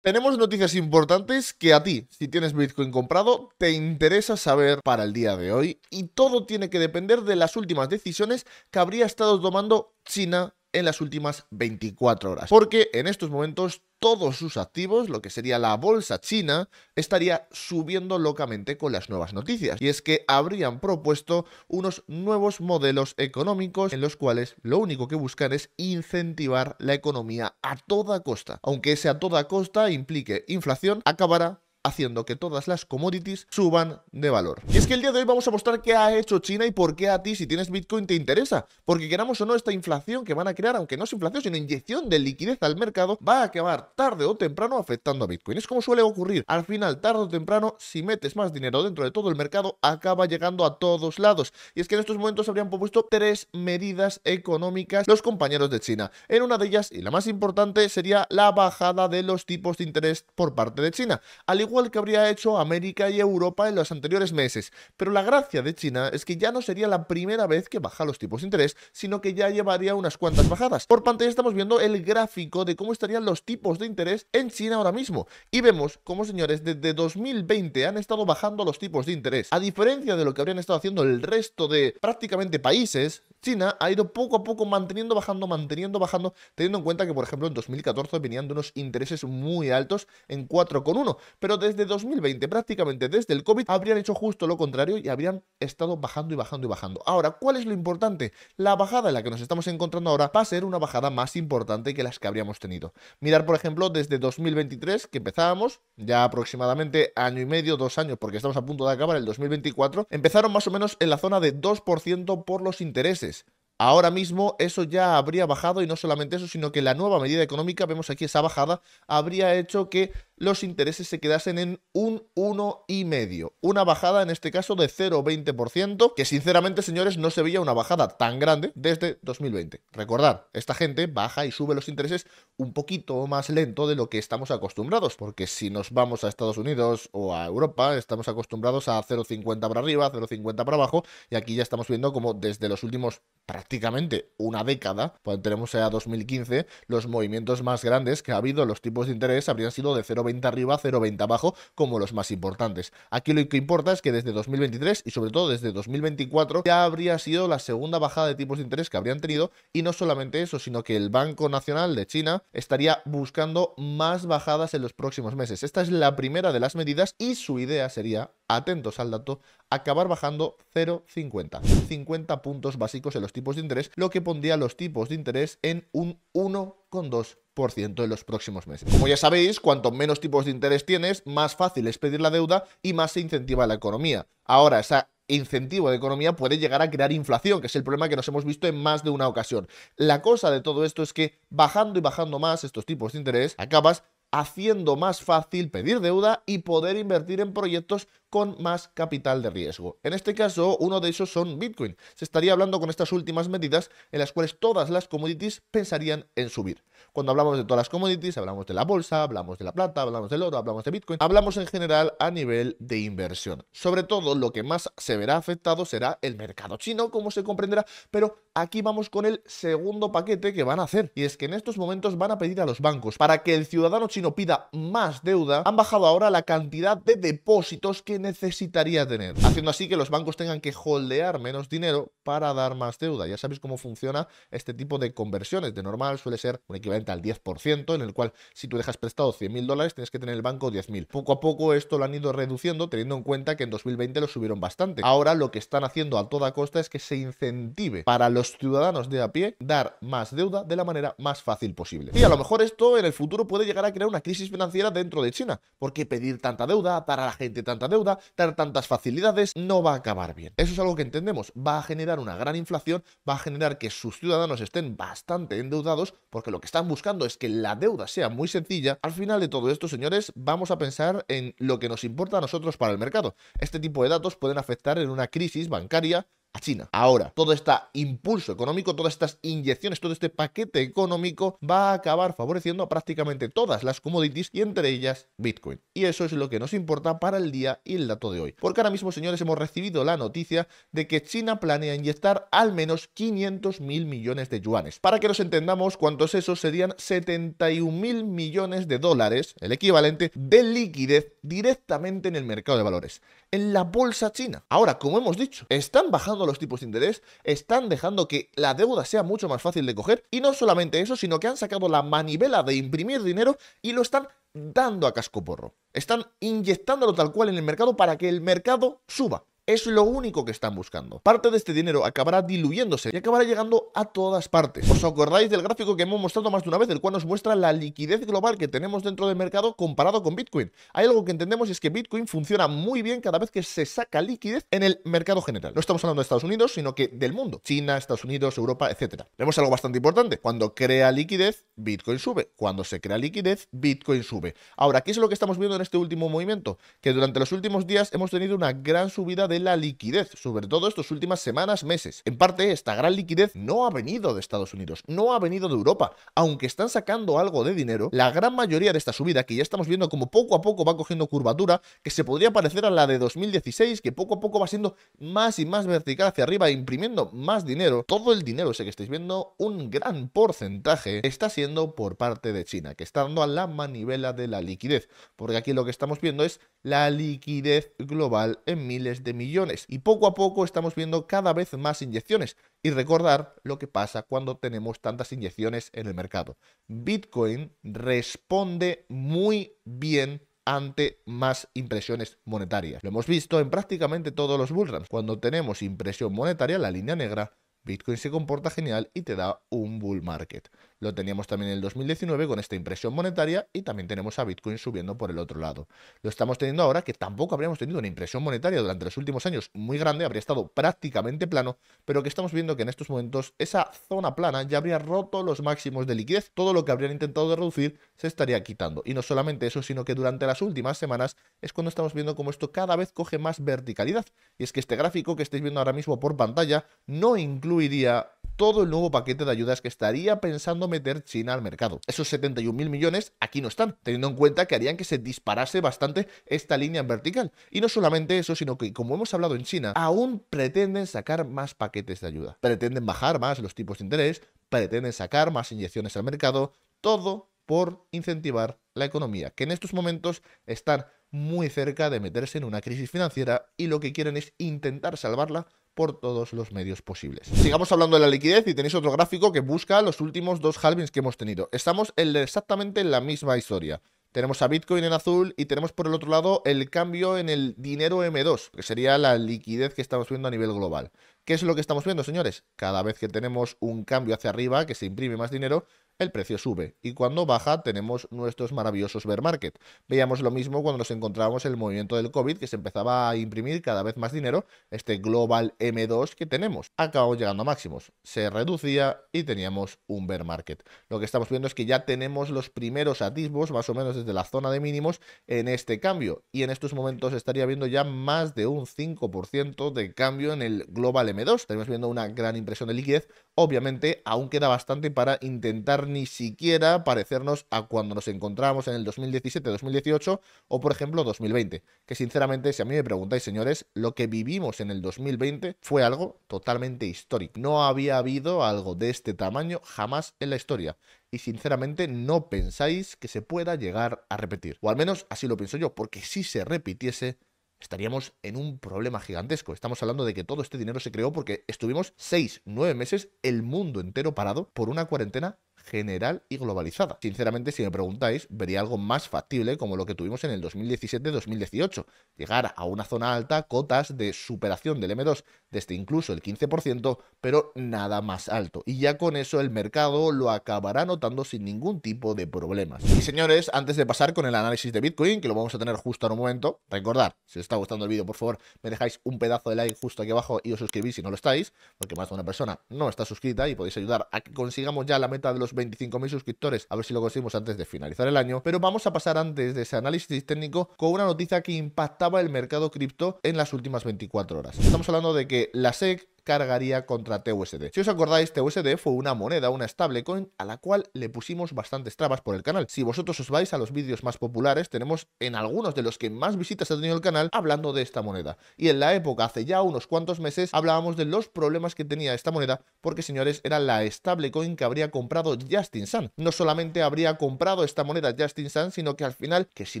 Tenemos noticias importantes que a ti, si tienes Bitcoin comprado, te interesa saber para el día de hoy y todo tiene que depender de las últimas decisiones que habría estado tomando China en las últimas 24 horas. Porque en estos momentos todos sus activos, lo que sería la bolsa china, estaría subiendo locamente con las nuevas noticias. Y es que habrían propuesto unos nuevos modelos económicos en los cuales lo único que buscan es incentivar la economía a toda costa. Aunque ese a toda costa implique inflación, acabará haciendo que todas las commodities suban de valor. Y es que el día de hoy vamos a mostrar qué ha hecho China y por qué a ti si tienes Bitcoin te interesa, porque queramos o no esta inflación que van a crear, aunque no es inflación, sino inyección de liquidez al mercado, va a acabar tarde o temprano afectando a Bitcoin. Es como suele ocurrir, al final tarde o temprano, si metes más dinero dentro de todo el mercado, acaba llegando a todos lados. Y es que en estos momentos habrían propuesto tres medidas económicas los compañeros de China. En una de ellas, y la más importante, sería la bajada de los tipos de interés por parte de China. Al igual que habría hecho América y Europa en los anteriores meses. Pero la gracia de China es que ya no sería la primera vez que baja los tipos de interés, sino que ya llevaría unas cuantas bajadas. Por pantalla estamos viendo el gráfico de cómo estarían los tipos de interés en China ahora mismo. Y vemos cómo, señores, desde 2020 han estado bajando los tipos de interés. A diferencia de lo que habrían estado haciendo el resto de prácticamente países, China ha ido poco a poco manteniendo, bajando, manteniendo, bajando, teniendo en cuenta que, por ejemplo, en 2014 venían de unos intereses muy altos en 4,1. Pero desde 2020, prácticamente desde el COVID, habrían hecho justo lo contrario y habrían estado bajando y bajando y bajando. Ahora, ¿cuál es lo importante? La bajada en la que nos estamos encontrando ahora va a ser una bajada más importante que las que habríamos tenido. Mirar, por ejemplo, desde 2023, que empezábamos, ya aproximadamente año y medio, dos años, porque estamos a punto de acabar el 2024, empezaron más o menos en la zona de 2% por los intereses. Ahora mismo eso ya habría bajado y no solamente eso, sino que la nueva medida económica, vemos aquí esa bajada, habría hecho que los intereses se quedasen en un 1,5. Una bajada en este caso de 0,20%, que sinceramente señores no se veía una bajada tan grande desde 2020. Recordad, esta gente baja y sube los intereses un poquito más lento de lo que estamos acostumbrados, porque si nos vamos a Estados Unidos o a Europa, estamos acostumbrados a 0,50 para arriba, 0,50 para abajo, y aquí ya estamos viendo como desde los últimos prácticamente una década, cuando pues tenemos ya 2015, los movimientos más grandes que ha habido, en los tipos de interés habrían sido de 0,20 arriba, a 0,20 abajo, como los más importantes. Aquí lo que importa es que desde 2023 y sobre todo desde 2024 ya habría sido la segunda bajada de tipos de interés que habrían tenido y no solamente eso, sino que el Banco Nacional de China estaría buscando más bajadas en los próximos meses. Esta es la primera de las medidas y su idea sería, atentos al dato, acabar bajando 0,50. 50 puntos básicos en los tipos de de interés, lo que pondría los tipos de interés en un 1,2% en los próximos meses. Como ya sabéis, cuanto menos tipos de interés tienes, más fácil es pedir la deuda y más se incentiva la economía. Ahora, ese incentivo de economía puede llegar a crear inflación, que es el problema que nos hemos visto en más de una ocasión. La cosa de todo esto es que bajando y bajando más estos tipos de interés, acabas haciendo más fácil pedir deuda y poder invertir en proyectos con más capital de riesgo. En este caso, uno de esos son Bitcoin. Se estaría hablando con estas últimas medidas en las cuales todas las commodities pensarían en subir. Cuando hablamos de todas las commodities, hablamos de la bolsa, hablamos de la plata, hablamos del oro, hablamos de Bitcoin, hablamos en general a nivel de inversión. Sobre todo, lo que más se verá afectado será el mercado chino, como se comprenderá, pero aquí vamos con el segundo paquete que van a hacer. Y es que en estos momentos van a pedir a los bancos para que el ciudadano chino pida más deuda, han bajado ahora la cantidad de depósitos que necesitaría tener, haciendo así que los bancos tengan que holdear menos dinero para dar más deuda. Ya sabéis cómo funciona este tipo de conversiones. De normal suele ser un equivalente al 10%, en el cual si tú dejas prestado 100.000 dólares, tienes que tener el banco 10.000. Poco a poco esto lo han ido reduciendo, teniendo en cuenta que en 2020 lo subieron bastante. Ahora lo que están haciendo a toda costa es que se incentive para los ciudadanos de a pie dar más deuda de la manera más fácil posible. Y a lo mejor esto en el futuro puede llegar a crear una crisis financiera dentro de China, porque pedir tanta deuda, dar a la gente tanta deuda, dar tantas facilidades, no va a acabar bien. Eso es algo que entendemos, va a generar una gran inflación, va a generar que sus ciudadanos estén bastante endeudados, porque lo que están buscando es que la deuda sea muy sencilla. Al final de todo esto, señores, vamos a pensar en lo que nos importa a nosotros para el mercado. Este tipo de datos pueden afectar en una crisis bancaria a China. Ahora, todo este impulso económico, todas estas inyecciones, todo este paquete económico va a acabar favoreciendo a prácticamente todas las commodities y entre ellas Bitcoin. Y eso es lo que nos importa para el día y el dato de hoy. Porque ahora mismo, señores, hemos recibido la noticia de que China planea inyectar al menos 500 mil millones de yuanes. Para que nos entendamos, cuántos esos serían 71 mil millones de dólares, el equivalente de liquidez directamente en el mercado de valores, en la bolsa china. Ahora, como hemos dicho, están bajando los tipos de interés, están dejando que la deuda sea mucho más fácil de coger y no solamente eso, sino que han sacado la manivela de imprimir dinero y lo están dando a casco porro, Están inyectándolo tal cual en el mercado para que el mercado suba. Es lo único que están buscando. Parte de este dinero acabará diluyéndose y acabará llegando a todas partes. ¿Os acordáis del gráfico que hemos mostrado más de una vez, el cual nos muestra la liquidez global que tenemos dentro del mercado comparado con Bitcoin? Hay algo que entendemos y es que Bitcoin funciona muy bien cada vez que se saca liquidez en el mercado general. No estamos hablando de Estados Unidos, sino que del mundo. China, Estados Unidos, Europa, etc. Vemos algo bastante importante. Cuando crea liquidez, Bitcoin sube. Cuando se crea liquidez, Bitcoin sube. Ahora, ¿qué es lo que estamos viendo en este último movimiento? Que durante los últimos días hemos tenido una gran subida de la liquidez, sobre todo estas últimas semanas, meses. En parte, esta gran liquidez no ha venido de Estados Unidos, no ha venido de Europa. Aunque están sacando algo de dinero, la gran mayoría de esta subida, que ya estamos viendo como poco a poco va cogiendo curvatura, que se podría parecer a la de 2016, que poco a poco va siendo más y más vertical hacia arriba, imprimiendo más dinero, todo el dinero sé que estáis viendo, un gran porcentaje está siendo por parte de China, que está dando a la manivela de la liquidez. Porque aquí lo que estamos viendo es la liquidez global en miles de millones y poco a poco estamos viendo cada vez más inyecciones y recordar lo que pasa cuando tenemos tantas inyecciones en el mercado. Bitcoin responde muy bien ante más impresiones monetarias. Lo hemos visto en prácticamente todos los bullruns. Cuando tenemos impresión monetaria, la línea negra, Bitcoin se comporta genial y te da un bull market. Lo teníamos también en el 2019 con esta impresión monetaria y también tenemos a Bitcoin subiendo por el otro lado. Lo estamos teniendo ahora que tampoco habríamos tenido una impresión monetaria durante los últimos años muy grande, habría estado prácticamente plano, pero que estamos viendo que en estos momentos esa zona plana ya habría roto los máximos de liquidez. Todo lo que habrían intentado de reducir se estaría quitando. Y no solamente eso, sino que durante las últimas semanas es cuando estamos viendo cómo esto cada vez coge más verticalidad. Y es que este gráfico que estáis viendo ahora mismo por pantalla no incluiría todo el nuevo paquete de ayudas que estaría pensando meter China al mercado. Esos 71.000 millones aquí no están, teniendo en cuenta que harían que se disparase bastante esta línea en vertical. Y no solamente eso, sino que, como hemos hablado en China, aún pretenden sacar más paquetes de ayuda. Pretenden bajar más los tipos de interés, pretenden sacar más inyecciones al mercado, todo por incentivar la economía, que en estos momentos están muy cerca de meterse en una crisis financiera y lo que quieren es intentar salvarla por todos los medios posibles. Sigamos hablando de la liquidez y tenéis otro gráfico que busca los últimos dos halvings que hemos tenido. Estamos en exactamente en la misma historia. Tenemos a Bitcoin en azul y tenemos por el otro lado el cambio en el dinero M2, que sería la liquidez que estamos viendo a nivel global. ¿Qué es lo que estamos viendo, señores? Cada vez que tenemos un cambio hacia arriba, que se imprime más dinero, el precio sube. Y cuando baja tenemos nuestros maravillosos bear market. Veíamos lo mismo cuando nos encontrábamos el movimiento del COVID, que se empezaba a imprimir cada vez más dinero, este global M2 que tenemos. Acabó llegando a máximos, se reducía y teníamos un bear market. Lo que estamos viendo es que ya tenemos los primeros atisbos, más o menos desde la zona de mínimos, en este cambio. Y en estos momentos estaría viendo ya más de un 5% de cambio en el global M2. Estamos viendo una gran impresión de liquidez. Obviamente aún queda bastante para intentar ni siquiera parecernos a cuando nos encontramos en el 2017, 2018 o por ejemplo 2020. Que sinceramente, si a mí me preguntáis señores, lo que vivimos en el 2020 fue algo totalmente histórico. No había habido algo de este tamaño jamás en la historia y sinceramente no pensáis que se pueda llegar a repetir. O al menos así lo pienso yo, porque si se repitiese, estaríamos en un problema gigantesco. Estamos hablando de que todo este dinero se creó porque estuvimos 6, 9 meses el mundo entero parado por una cuarentena general y globalizada. Sinceramente, si me preguntáis, vería algo más factible como lo que tuvimos en el 2017-2018, llegar a una zona alta, cotas de superación del M2 desde incluso el 15%, pero nada más alto. Y ya con eso el mercado lo acabará notando sin ningún tipo de problemas. Y señores, antes de pasar con el análisis de Bitcoin, que lo vamos a tener justo en un momento, recordad, si os está gustando el vídeo, por favor, me dejáis un pedazo de like justo aquí abajo y os suscribís si no lo estáis, porque más de una persona no está suscrita y podéis ayudar a que consigamos ya la meta de los 25.000 suscriptores, a ver si lo conseguimos antes de finalizar el año. Pero vamos a pasar antes de ese análisis técnico con una noticia que impactaba el mercado cripto en las últimas 24 horas. Estamos hablando de que la SEC cargaría contra TUSD. Si os acordáis, TUSD fue una moneda, una stablecoin, a la cual le pusimos bastantes trabas por el canal. Si vosotros os vais a los vídeos más populares, tenemos en algunos de los que más visitas ha tenido el canal hablando de esta moneda. Y en la época, hace ya unos cuantos meses, hablábamos de los problemas que tenía esta moneda, porque señores, era la stablecoin que habría comprado Justin Sun. No solamente habría comprado esta moneda Justin Sun, sino que al final, que si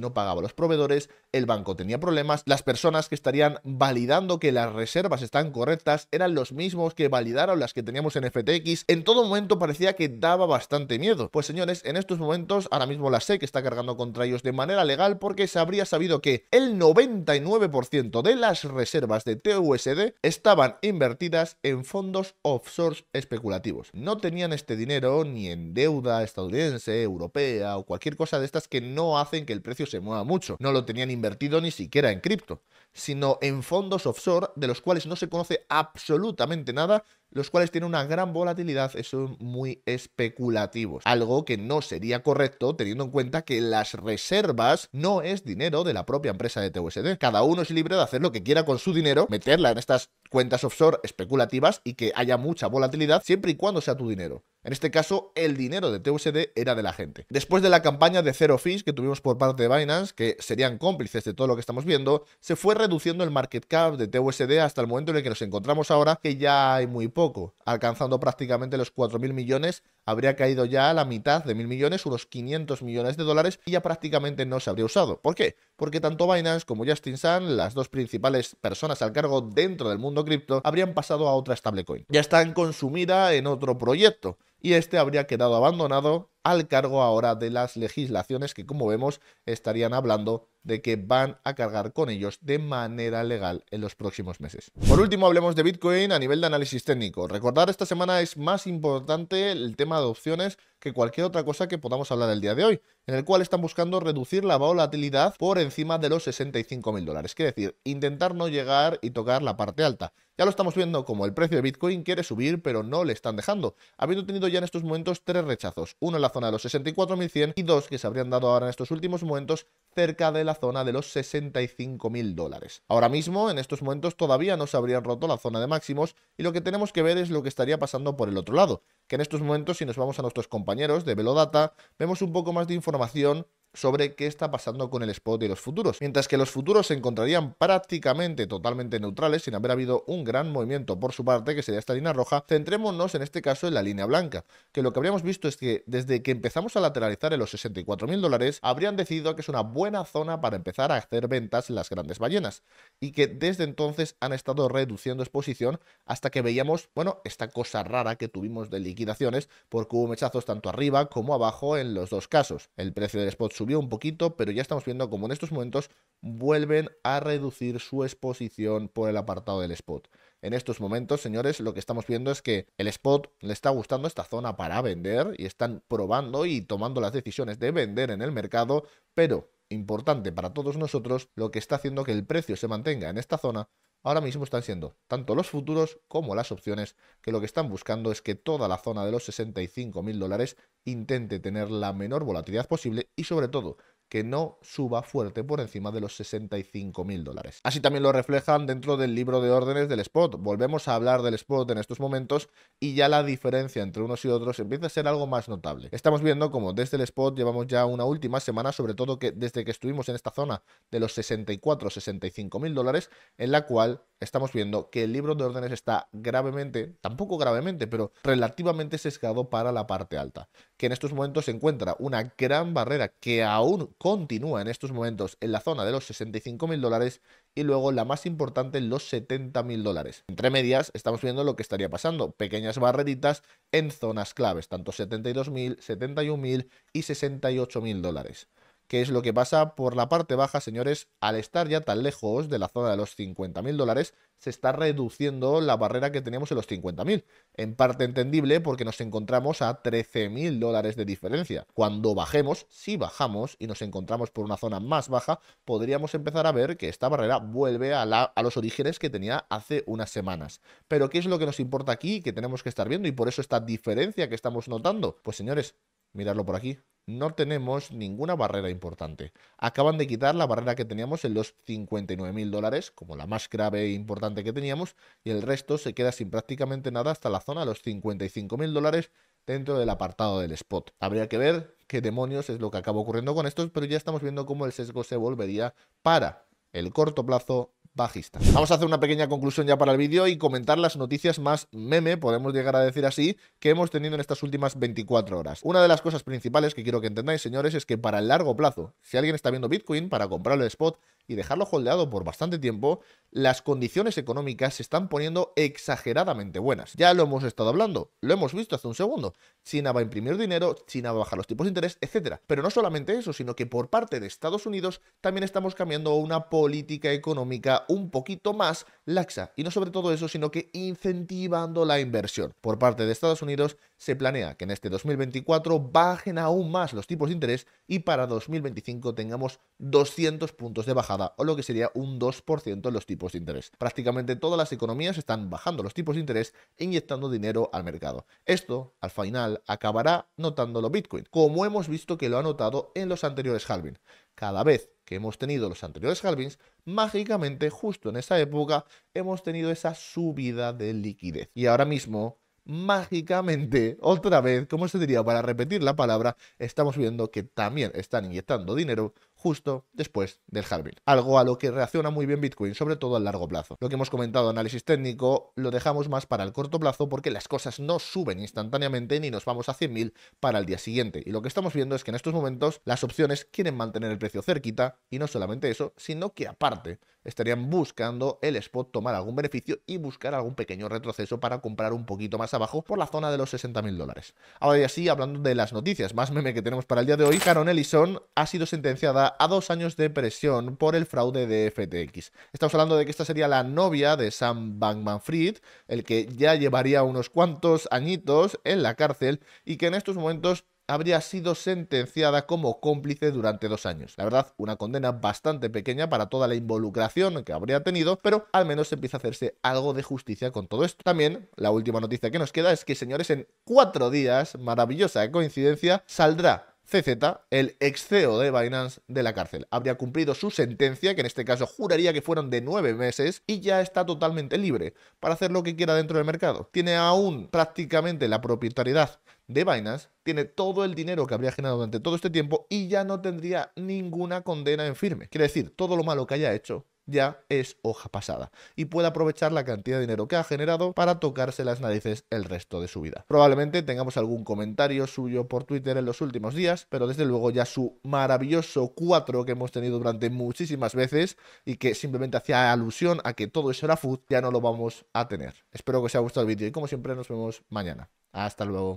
no pagaba los proveedores, el banco tenía problemas, las personas que estarían validando que las reservas están correctas eran los mismos que validaron las que teníamos en FTX, en todo momento parecía que daba bastante miedo. Pues señores, en estos momentos ahora mismo la SEC está cargando contra ellos de manera legal porque se habría sabido que el 99% de las reservas de TUSD estaban invertidas en fondos offshore especulativos. No tenían este dinero ni en deuda estadounidense, europea o cualquier cosa de estas que no hacen que el precio se mueva mucho. No lo tenían invertido ni siquiera en cripto, sino en fondos offshore de los cuales no se conoce absolutamente absolutamente nada, los cuales tienen una gran volatilidad son muy especulativos. Algo que no sería correcto teniendo en cuenta que las reservas no es dinero de la propia empresa de TUSD. Cada uno es libre de hacer lo que quiera con su dinero, meterla en estas cuentas offshore especulativas y que haya mucha volatilidad siempre y cuando sea tu dinero. En este caso, el dinero de TUSD era de la gente. Después de la campaña de Zero Fees que tuvimos por parte de Binance, que serían cómplices de todo lo que estamos viendo, se fue reduciendo el market cap de TUSD hasta el momento en el que nos encontramos ahora, que ya hay muy poco, alcanzando prácticamente los 4.000 millones, habría caído ya a la mitad de 1.000 millones, unos 500 millones de dólares, y ya prácticamente no se habría usado. ¿Por qué? Porque tanto Binance como Justin Sun, las dos principales personas al cargo dentro del mundo cripto, habrían pasado a otra stablecoin. Ya están consumida en otro proyecto y este habría quedado abandonado al cargo ahora de las legislaciones que como vemos estarían hablando de que van a cargar con ellos de manera legal en los próximos meses. Por último, hablemos de Bitcoin a nivel de análisis técnico. Recordar, esta semana es más importante el tema de opciones que cualquier otra cosa que podamos hablar el día de hoy, en el cual están buscando reducir la volatilidad por encima de los 65.000 mil dólares. Es decir, intentar no llegar y tocar la parte alta. Ya lo estamos viendo como el precio de Bitcoin quiere subir, pero no le están dejando, habiendo tenido ya en estos momentos tres rechazos, uno en la zona de los 64.100 y dos que se habrían dado ahora en estos últimos momentos cerca de la zona de los 65 mil dólares. Ahora mismo, en estos momentos, todavía no se habrían roto la zona de máximos y lo que tenemos que ver es lo que estaría pasando por el otro lado, que en estos momentos, si nos vamos a nuestros compañeros de Velodata, vemos un poco más de información sobre qué está pasando con el spot y los futuros, mientras que los futuros se encontrarían prácticamente totalmente neutrales sin haber habido un gran movimiento por su parte, que sería esta línea roja, centrémonos en este caso en la línea blanca, que lo que habríamos visto es que desde que empezamos a lateralizar en los 64.000 dólares, habrían decidido que es una buena zona para empezar a hacer ventas en las grandes ballenas, y que desde entonces han estado reduciendo exposición hasta que veíamos, bueno, esta cosa rara que tuvimos de liquidaciones, porque hubo mechazos tanto arriba como abajo en los dos casos. El precio del spot subió un poquito, pero ya estamos viendo como en estos momentos vuelven a reducir su exposición por el apartado del spot. En estos momentos, señores, lo que estamos viendo es que el spot le está gustando esta zona para vender y están probando y tomando las decisiones de vender en el mercado, pero importante para todos nosotros, lo que está haciendo que el precio se mantenga en esta zona ahora mismo están siendo tanto los futuros como las opciones que lo que están buscando es que toda la zona de los 65 mil dólares intente tener la menor volatilidad posible y sobre todo que no suba fuerte por encima de los 65 mil dólares. Así también lo reflejan dentro del libro de órdenes del spot. Volvemos a hablar del spot en estos momentos y ya la diferencia entre unos y otros empieza a ser algo más notable. Estamos viendo como desde el spot llevamos ya una última semana, sobre todo que desde que estuvimos en esta zona de los 64-65 mil dólares, en la cual estamos viendo que el libro de órdenes está gravemente, tampoco gravemente, pero relativamente sesgado para la parte alta, que en estos momentos se encuentra una gran barrera que aún continúa en estos momentos en la zona de los 65.000 dólares y luego la más importante los 70.000 dólares. Entre medias estamos viendo lo que estaría pasando, pequeñas barreritas en zonas claves, tanto 72.000, 71.000 y 68.000 dólares. ¿Qué es lo que pasa por la parte baja, señores, al estar ya tan lejos de la zona de los 50.000 dólares, se está reduciendo la barrera que teníamos en los 50.000. En parte entendible porque nos encontramos a 13.000 dólares de diferencia. Cuando bajemos, si bajamos y nos encontramos por una zona más baja, podríamos empezar a ver que esta barrera vuelve a, a los orígenes que tenía hace unas semanas. Pero ¿qué es lo que nos importa aquí que tenemos que estar viendo y por eso esta diferencia que estamos notando? Pues señores, miradlo por aquí no tenemos ninguna barrera importante. Acaban de quitar la barrera que teníamos en los 59 mil dólares, como la más grave e importante que teníamos, y el resto se queda sin prácticamente nada hasta la zona de los 55 mil dólares dentro del apartado del spot. Habría que ver qué demonios es lo que acaba ocurriendo con estos, pero ya estamos viendo cómo el sesgo se volvería para el corto plazo bajista. Vamos a hacer una pequeña conclusión ya para el vídeo y comentar las noticias más meme, podemos llegar a decir así, que hemos tenido en estas últimas 24 horas. Una de las cosas principales que quiero que entendáis, señores, es que para el largo plazo, si alguien está viendo Bitcoin para comprarlo el spot y dejarlo holdeado por bastante tiempo, las condiciones económicas se están poniendo exageradamente buenas. Ya lo hemos estado hablando, lo hemos visto hace un segundo. China va a imprimir dinero, China va a bajar los tipos de interés, etc. Pero no solamente eso, sino que por parte de Estados Unidos también estamos cambiando una política económica un poquito más laxa. Y no sobre todo eso, sino que incentivando la inversión. Por parte de Estados Unidos se planea que en este 2024 bajen aún más los tipos de interés y para 2025 tengamos 200 puntos de bajada o lo que sería un 2% en los tipos de interés. Prácticamente todas las economías están bajando los tipos de interés e inyectando dinero al mercado. Esto, al final, acabará notando notándolo Bitcoin, como hemos visto que lo ha notado en los anteriores halving. Cada vez que hemos tenido los anteriores halvings, mágicamente justo en esa época hemos tenido esa subida de liquidez. Y ahora mismo, mágicamente, otra vez, como se diría para repetir la palabra, estamos viendo que también están inyectando dinero justo después del halving. Algo a lo que reacciona muy bien Bitcoin, sobre todo a largo plazo. Lo que hemos comentado, análisis técnico, lo dejamos más para el corto plazo porque las cosas no suben instantáneamente ni nos vamos a 100.000 para el día siguiente. Y lo que estamos viendo es que en estos momentos las opciones quieren mantener el precio cerquita y no solamente eso, sino que aparte estarían buscando el spot tomar algún beneficio y buscar algún pequeño retroceso para comprar un poquito más abajo por la zona de los 60.000 dólares. Ahora y así hablando de las noticias, más meme que tenemos para el día de hoy, Caron Ellison ha sido sentenciada a dos años de presión por el fraude de FTX. Estamos hablando de que esta sería la novia de Sam Bankman Fried, el que ya llevaría unos cuantos añitos en la cárcel y que en estos momentos habría sido sentenciada como cómplice durante dos años. La verdad, una condena bastante pequeña para toda la involucración que habría tenido, pero al menos empieza a hacerse algo de justicia con todo esto. También, la última noticia que nos queda es que, señores, en cuatro días, maravillosa coincidencia, saldrá CZ, el ex CEO de Binance, de la cárcel. Habría cumplido su sentencia, que en este caso juraría que fueron de nueve meses, y ya está totalmente libre para hacer lo que quiera dentro del mercado. Tiene aún prácticamente la propietariedad de Binance, tiene todo el dinero que habría generado durante todo este tiempo y ya no tendría ninguna condena en firme. Quiere decir, todo lo malo que haya hecho ya es hoja pasada y puede aprovechar la cantidad de dinero que ha generado para tocarse las narices el resto de su vida. Probablemente tengamos algún comentario suyo por Twitter en los últimos días, pero desde luego ya su maravilloso 4 que hemos tenido durante muchísimas veces y que simplemente hacía alusión a que todo eso era food, ya no lo vamos a tener. Espero que os haya gustado el vídeo y como siempre nos vemos mañana. Hasta luego.